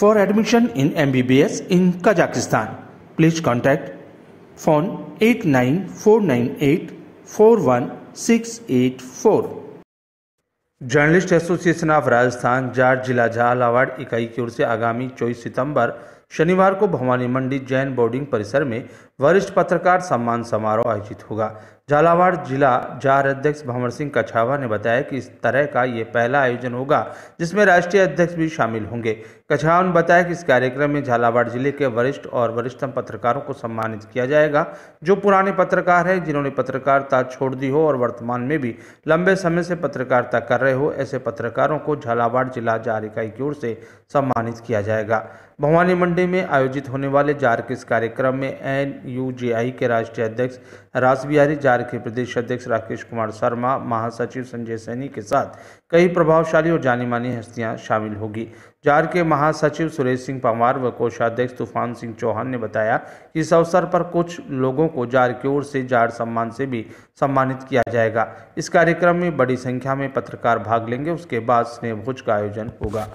for admission in M B B S in Kazakhstan please contact phone at nine four nine eight four one six eight four journalist association of Rajasthan Jat जिला झालावाड़ इकाई की ओर से आगामी चौबीस सितंबर शनिवार को भवानी मंडी Jain boarding परिसर में वरिष्ठ पत्रकार सम्मान समारोह आयोजित होगा झालावाड़ जिला जार अध्यक्ष भंवर सिंह कछावा ने बताया कि इस तरह का ये पहला आयोजन होगा जिसमें राष्ट्रीय अध्यक्ष भी शामिल होंगे कछावा ने बताया कि इस कार्यक्रम में झालावाड़ जिले के वरिष्ठ और वरिष्ठतम पत्रकारों को सम्मानित किया जाएगा जो पुराने पत्रकार हैं जिन्होंने पत्रकारिता छोड़ दी हो और वर्तमान में भी लंबे समय से पत्रकारिता कर रहे हो ऐसे पत्रकारों को झालावाड़ जिला जार इकाई की ओर से सम्मानित किया जाएगा भवानी मंडी में आयोजित होने वाले के इस कार्यक्रम में एन यू जे आई के राष्ट्रीय अध्यक्ष रास बिहारी जार्क के प्रदेश अध्यक्ष राकेश कुमार शर्मा महासचिव संजय सैनी के साथ कई प्रभावशाली और जानी मानी हस्तियां शामिल होगी जार के महासचिव सुरेश सिंह पंवार व कोषाध्यक्ष तूफान सिंह चौहान ने बताया कि इस अवसर पर कुछ लोगों को जार की ओर से जार सम्मान से भी सम्मानित किया जाएगा इस कार्यक्रम में बड़ी संख्या में पत्रकार भाग लेंगे उसके बाद स्नेह भोज का आयोजन होगा